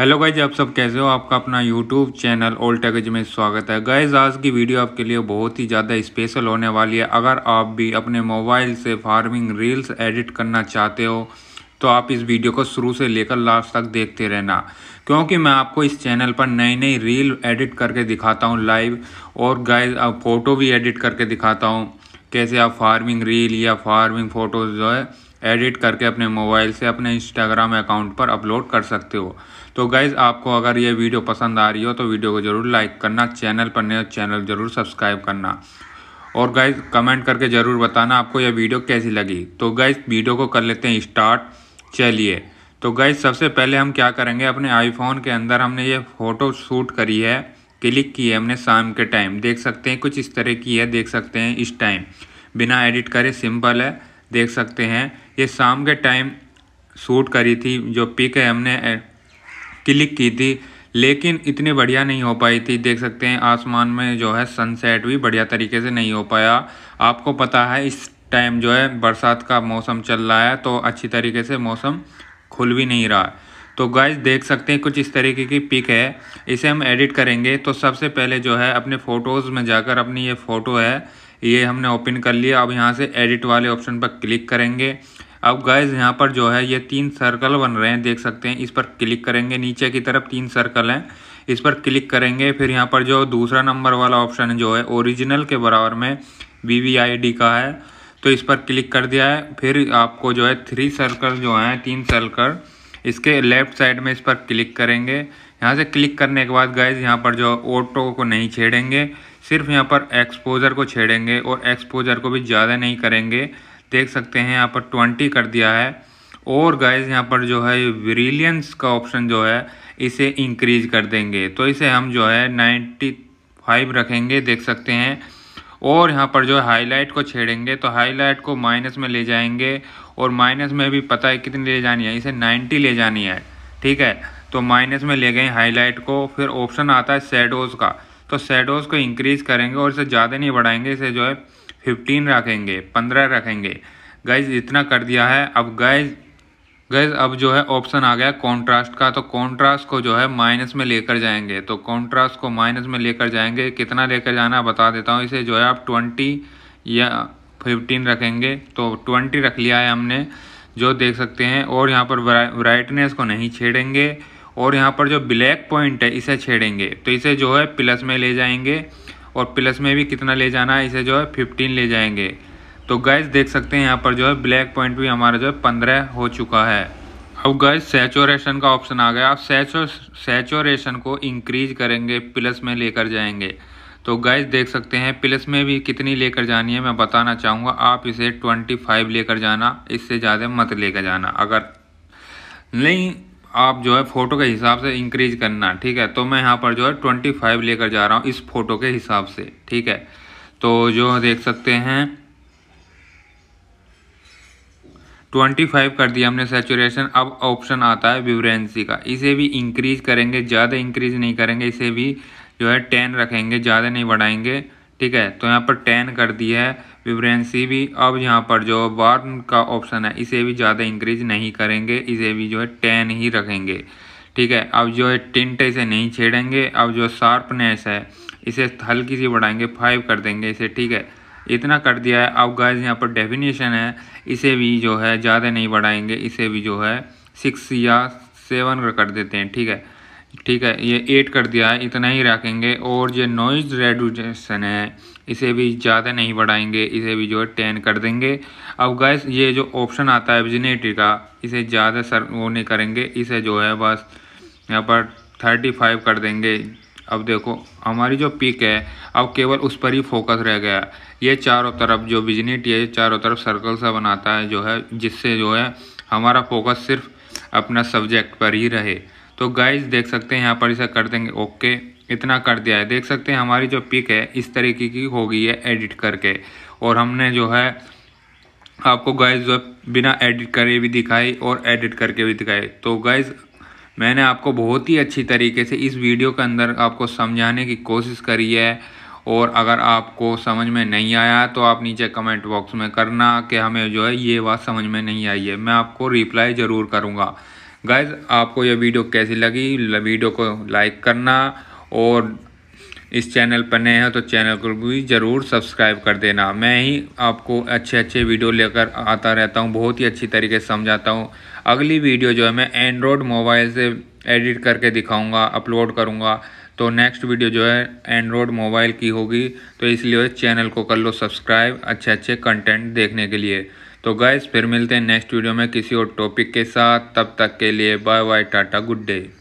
hello guys आप सब कैसे हो आपका अपना यूट्यूब चैनल ओल टेगज में स्वागत है गाइज आज की वीडियो आपके लिए बहुत ही ज़्यादा स्पेशल होने वाली है अगर आप भी अपने मोबाइल से फार्मिंग रील्स एडिट करना चाहते हो तो आप इस वीडियो को शुरू से लेकर लास्ट तक देखते रहना क्योंकि मैं आपको इस चैनल पर नई नई रील एडिट करके दिखाता हूँ लाइव और गाइज फ़ोटो भी एडिट करके दिखाता हूँ कैसे आप फार्मिंग रील या फार्मिंग फ़ोटोज़ जो है एडिट करके अपने मोबाइल से अपने इंस्टाग्राम अकाउंट पर अपलोड कर सकते हो तो गाइज़ आपको अगर ये वीडियो पसंद आ रही हो तो वीडियो को ज़रूर लाइक करना चैनल पर नए चैनल ज़रूर सब्सक्राइब करना और गाइज कमेंट करके ज़रूर बताना आपको यह वीडियो कैसी लगी तो गाइज वीडियो को कर लेते हैं स्टार्ट चलिए तो गाइज सबसे पहले हम क्या करेंगे अपने आईफोन के अंदर हमने ये फ़ोटो शूट करी है क्लिक की है हमने शाम के टाइम देख सकते हैं कुछ इस तरह की है देख सकते हैं इस टाइम बिना एडिट करे सिंपल है देख सकते हैं ये शाम के टाइम शूट करी थी जो पिक है हमने क्लिक की थी लेकिन इतनी बढ़िया नहीं हो पाई थी देख सकते हैं आसमान में जो है सनसेट भी बढ़िया तरीके से नहीं हो पाया आपको पता है इस टाइम जो है बरसात का मौसम चल रहा है तो अच्छी तरीके से मौसम खुल भी नहीं रहा तो गाइज देख सकते हैं कुछ इस तरीके की पिक है इसे हम एडिट करेंगे तो सबसे पहले जो है अपने फ़ोटोज़ में जाकर अपनी ये फ़ोटो है ये हमने ओपन कर लिया अब यहाँ से एडिट वाले ऑप्शन पर क्लिक करेंगे अब गाइज यहाँ पर जो है ये तीन सर्कल बन रहे हैं देख सकते हैं इस पर क्लिक करेंगे नीचे की तरफ तीन सर्कल हैं इस पर क्लिक करेंगे फिर यहाँ पर जो दूसरा नंबर वाला ऑप्शन जो है ओरिजिनल के बराबर में वी का है तो इस पर क्लिक कर दिया है फिर आपको जो है थ्री सर्कल जो हैं तीन सर्कल इसके लेफ्ट साइड में इस पर क्लिक करेंगे यहाँ से क्लिक करने के बाद गाइज यहाँ पर जो ऑटो को नहीं छेड़ेंगे सिर्फ यहाँ पर एक्सपोज़र को छेड़ेंगे और एक्सपोज़र को भी ज़्यादा नहीं करेंगे देख सकते हैं यहाँ पर ट्वेंटी कर दिया है और गाइज यहाँ पर जो है ब्रिलियंस का ऑप्शन जो है इसे इंक्रीज कर देंगे तो इसे हम जो है नाइन्टी फाइव रखेंगे देख सकते हैं और यहाँ पर जो है हाईलाइट को छेड़ेंगे तो हाईलाइट को माइनस में ले जाएंगे और माइनस में भी पता है कितनी ले जानी है इसे नाइन्टी ले जानी है ठीक है तो माइनस में ले गए हाईलाइट को फिर ऑप्शन आता है सेडोज़ का तो सेडोज को इंक्रीज़ करेंगे और इसे ज़्यादा नहीं बढ़ाएंगे इसे जो है फिफ्टीन रखेंगे पंद्रह रखेंगे गैज इतना कर दिया है अब गैज गैज अब जो है ऑप्शन आ गया कॉन्ट्रास्ट का तो कॉन्ट्रास्ट को जो है माइनस में लेकर जाएंगे तो कॉन्ट्रास्ट को माइनस में लेकर जाएंगे कितना लेकर जाना बता देता हूँ इसे जो है आप ट्वेंटी या फिफ्टीन रखेंगे तो ट्वेंटी रख लिया है हमने जो देख सकते हैं और यहाँ पर ब्राइटनेस को नहीं छेड़ेंगे और यहाँ पर जो ब्लैक पॉइंट है इसे छेड़ेंगे तो इसे जो है प्लस में ले जाएंगे और प्लस में भी कितना ले जाना है इसे जो है फिफ्टीन ले जाएंगे तो गैस देख सकते हैं यहाँ पर जो है ब्लैक पॉइंट भी हमारा जो है पंद्रह हो चुका है अब गैस सेचोरेशन का ऑप्शन आ गया आप सेचो सेचोरेशन को इंक्रीज करेंगे प्लस में लेकर जाएंगे तो गैस देख सकते हैं प्लस में भी कितनी लेकर जानी है मैं बताना चाहूँगा आप इसे ट्वेंटी फाइव लेकर जाना इससे ज़्यादा मत लेकर जाना अगर नहीं आप जो है फ़ोटो के हिसाब से इंक्रीज करना ठीक है तो मैं यहाँ पर जो है ट्वेंटी फाइव लेकर जा रहा हूँ इस फ़ोटो के हिसाब से ठीक है तो जो देख सकते हैं ट्वेंटी फाइव कर दिया हमने सेचुरेशन अब ऑप्शन आता है विवरेंसी का इसे भी इंक्रीज करेंगे ज़्यादा इंक्रीज नहीं करेंगे इसे भी जो है टेन रखेंगे ज़्यादा नहीं बढ़ाएंगे ठीक है तो यहाँ पर टेन कर दी है विवरेंसी भी अब यहाँ पर जो वार्न का ऑप्शन है इसे भी ज़्यादा इंक्रीज नहीं करेंगे इसे भी जो है टेन ही रखेंगे ठीक है अब जो है टिंट इसे नहीं छेड़ेंगे अब जो शार्पनेस है इसे हल्की सी बढ़ाएंगे फाइव कर देंगे इसे ठीक है इतना कर दिया है अब गाइज यहाँ पर डेफिनेशन है इसे भी जो है ज़्यादा नहीं बढ़ाएंगे इसे भी जो है सिक्स या सेवन कर देते हैं ठीक है ठीक है ये एट कर दिया है इतना ही रखेंगे और जो नॉइज़ रेडुजेशन है इसे भी ज़्यादा नहीं बढ़ाएंगे इसे भी जो है टेन कर देंगे अब गैस ये जो ऑप्शन आता है विजनेटी का इसे ज़्यादा सर वो नहीं करेंगे इसे जो है बस यहाँ पर थर्टी फाइव कर देंगे अब देखो हमारी जो पिक है अब केवल उस पर ही फोकस रह गया ये चारों तरफ जो विजनेटी है चारों तरफ सर्कल सा बनाता है जो है जिससे जो है हमारा फोकस सिर्फ़ अपना सब्जेक्ट पर ही रहे तो गाइज देख सकते हैं यहाँ पर इसे कर देंगे ओके इतना कर दिया है देख सकते हैं हमारी जो पिक है इस तरीके की हो गई है एडिट करके और हमने जो है आपको गाइज जो बिना एडिट करे भी दिखाई और एडिट करके भी दिखाई तो गाइज मैंने आपको बहुत ही अच्छी तरीके से इस वीडियो के अंदर आपको समझाने की कोशिश करी है और अगर आपको समझ में नहीं आया तो आप नीचे कमेंट बॉक्स में करना कि हमें जो है ये बात समझ में नहीं आई है मैं आपको रिप्लाई ज़रूर करूँगा गाइज आपको यह वीडियो कैसी लगी वीडियो को लाइक करना और इस चैनल पर नए हैं तो चैनल को भी ज़रूर सब्सक्राइब कर देना मैं ही आपको अच्छे अच्छे वीडियो लेकर आता रहता हूँ बहुत ही अच्छी तरीके से समझाता हूँ अगली वीडियो जो है मैं एंड्रॉयड मोबाइल से एडिट करके दिखाऊंगा अपलोड करूँगा तो नेक्स्ट वीडियो जो है एंड्रॉयड मोबाइल की होगी तो इसलिए चैनल को कर लो सब्सक्राइब अच्छे अच्छे कंटेंट देखने के लिए तो गाइज़ फिर मिलते हैं नेक्स्ट वीडियो में किसी और टॉपिक के साथ तब तक के लिए bye bye tata good day